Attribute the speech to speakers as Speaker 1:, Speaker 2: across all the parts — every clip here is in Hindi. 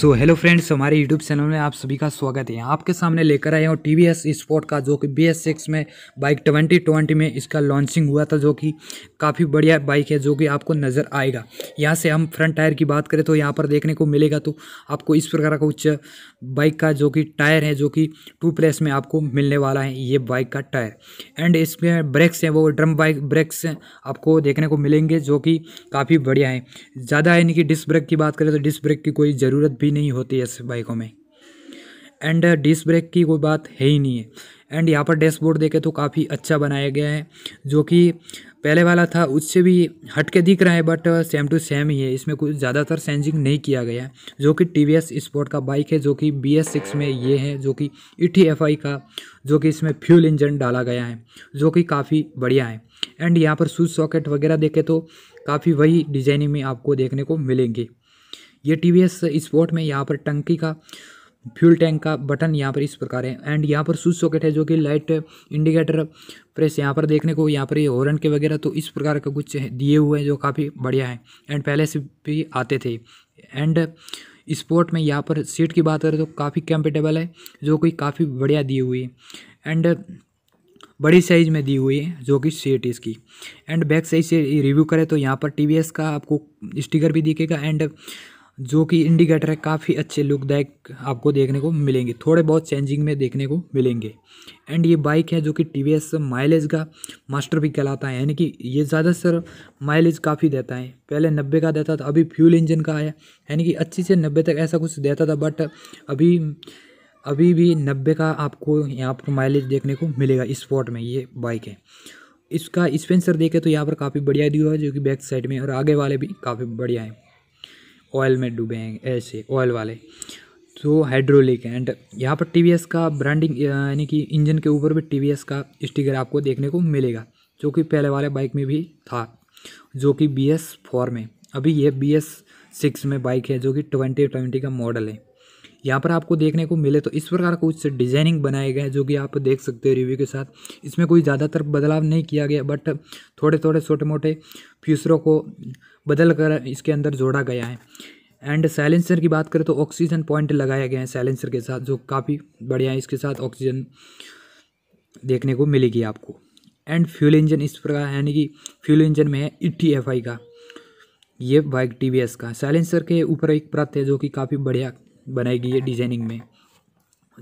Speaker 1: सो हेलो फ्रेंड्स हमारे यूट्यूब चैनल में आप सभी का स्वागत है आपके सामने लेकर आए हूँ टी वी एस स्पोर्ट का जो कि बी एस सिक्स में बाइक ट्वेंटी ट्वेंटी में इसका लॉन्चिंग हुआ था जो कि काफ़ी बढ़िया बाइक है जो कि आपको नज़र आएगा यहाँ से हम फ्रंट टायर की बात करें तो यहाँ पर देखने को मिलेगा तो आपको इस प्रकार का कुछ बाइक का जो कि टायर है जो कि टू प्लेस में आपको मिलने वाला है ये बाइक का टायर एंड इसमें ब्रेक्स हैं वो ड्रम बाइक ब्रेक्स आपको देखने को मिलेंगे जो कि काफ़ी बढ़िया है ज़्यादा यानी कि डिस्क ब्रेक की बात करें तो डिस्क ब्रेक की कोई ज़रूरत भी भी नहीं होती ऐसे बाइकों में एंड डिस्क ब्रेक की कोई बात है ही नहीं है एंड यहाँ पर डैशबोर्ड देखे तो काफ़ी अच्छा बनाया गया है जो कि पहले वाला था उससे भी हट के दिख रहा है बट सेम टू सेम ही है इसमें कुछ ज़्यादातर चेंजिंग नहीं किया गया है जो कि टी वी स्पोर्ट का बाइक है जो कि बी एस सिक्स में ये है जो कि ई टी एफ आई का जो कि इसमें फ्यूल इंजन डाला गया है जो कि काफ़ी बढ़िया है एंड यहाँ पर शूज सॉकेट वगैरह देखे तो काफ़ी वही डिजाइनिंग में आपको देखने को मिलेंगी ये टी वी एस स्पोर्ट में यहाँ पर टंकी का फ्यूल टैंक का बटन यहाँ पर इस प्रकार है एंड यहाँ पर स्विच सॉकेट है जो कि लाइट इंडिकेटर प्रेस यहाँ पर देखने को यहाँ पर ये हॉर्न के वगैरह तो इस प्रकार का कुछ दिए हुए हैं जो काफ़ी बढ़िया है एंड पहले से भी आते थे एंड स्पोर्ट में यहाँ पर सीट की बात करें तो काफ़ी कम्फर्टेबल है जो कि काफ़ी बढ़िया दी हुई है एंड बड़ी साइज़ में दी हुई है जो कि सीट इसकी एंड बैक साइज से रिव्यू करें तो यहाँ पर टी का आपको स्टिकर भी दिखेगा एंड जो कि इंडिकेटर है काफ़ी अच्छे लुकदायक आपको देखने को मिलेंगे थोड़े बहुत चेंजिंग में देखने को मिलेंगे एंड ये बाइक है जो कि टी माइलेज का मास्टर भी कहलाता है यानी कि ये ज़्यादातर माइलेज काफ़ी देता है पहले नब्बे का देता था अभी फ्यूल इंजन का आया यानी कि अच्छी से नब्बे तक ऐसा कुछ देता था बट अभी अभी भी नब्बे का आपको यहाँ पर माइलेज देखने को मिलेगा इस स्पॉट में ये बाइक है इसका स्पेंसर देखें तो यहाँ पर काफ़ी बढ़िया दिया है जो कि बैक साइड में और आगे वाले भी काफ़ी बढ़िया हैं ऑयल में डूबे हैं ऐसे ऑयल वाले तो हाइड्रोलिक है एंड यहाँ पर टी का ब्रांडिंग यानी कि इंजन के ऊपर भी टी का स्टिकर आपको देखने को मिलेगा जो कि पहले वाले बाइक में भी था जो कि बी एस फोर में अभी यह बी एस सिक्स में बाइक है जो कि ट्वेंटी ट्वेंटी का मॉडल है यहाँ पर आपको देखने को मिले तो इस प्रकार का कुछ डिज़ाइनिंग बनाए गए हैं जो कि आप देख सकते हो रिव्यू के साथ इसमें कोई ज़्यादातर बदलाव नहीं किया गया बट थोड़े थोड़े छोटे मोटे फ्यूसरों को बदल कर इसके अंदर जोड़ा गया है एंड साइलेंसर की बात करें तो ऑक्सीजन पॉइंट लगाया गया है साइलेंसर के साथ जो काफ़ी बढ़िया है इसके साथ ऑक्सीजन देखने को मिलेगी आपको एंड फ्यूल इंजन इस प्रकार यानी कि फ्यूल इंजन में है ई e का ये बाइक टी का साइलेंसर के ऊपर एक प्रत है जो कि काफ़ी बढ़िया बनाई गई है डिजाइनिंग में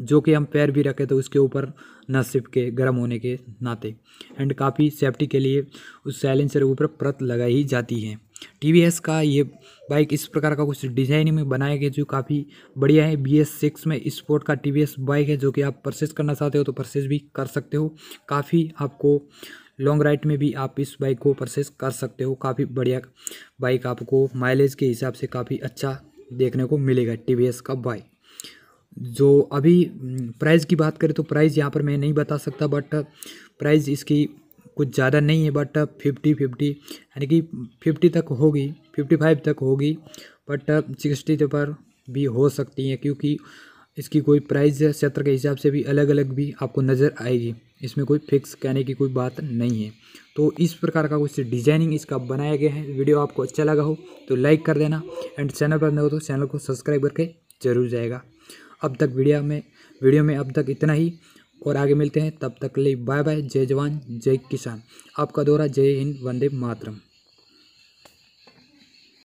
Speaker 1: जो कि हम पैर भी रखें तो उसके ऊपर न सिर्फ के गर्म होने के नाते एंड काफ़ी सेफ्टी के लिए उस साइलेंसर के ऊपर परत लगाई ही जाती है टी का ये बाइक इस प्रकार का कुछ डिजाइनिंग में बनाया गया जो काफ़ी बढ़िया है बी एस सिक्स में स्पोर्ट का टी बाइक है जो कि आप परसेस करना चाहते हो तो परसेस भी कर सकते हो काफ़ी आपको लॉन्ग राइड में भी आप इस बाइक को परसेस कर सकते हो काफ़ी बढ़िया बाइक आपको माइलेज के हिसाब से काफ़ी अच्छा देखने को मिलेगा टी का बाई जो अभी प्राइस की बात करें तो प्राइस यहाँ पर मैं नहीं बता सकता बट प्राइस इसकी कुछ ज़्यादा नहीं है बट फिफ्टी फिफ्टी यानी कि फिफ्टी तक होगी फिफ्टी फाइव तक होगी बट सिक्सटी पर भी हो सकती है क्योंकि इसकी कोई प्राइस क्षेत्र के हिसाब से भी अलग अलग भी आपको नज़र आएगी इसमें कोई फिक्स कहने की कोई बात नहीं है तो इस प्रकार का कुछ डिजाइनिंग इसका बनाया गया है वीडियो आपको अच्छा लगा हो तो लाइक कर देना एंड चैनल पर नए हो तो चैनल को सब्सक्राइब करके जरूर जाएगा अब तक वीडियो में वीडियो में अब तक इतना ही और आगे मिलते हैं तब तक ले बाय बाय जय जवान जय किसान आपका दौरा जय हिंद वंदे मातरम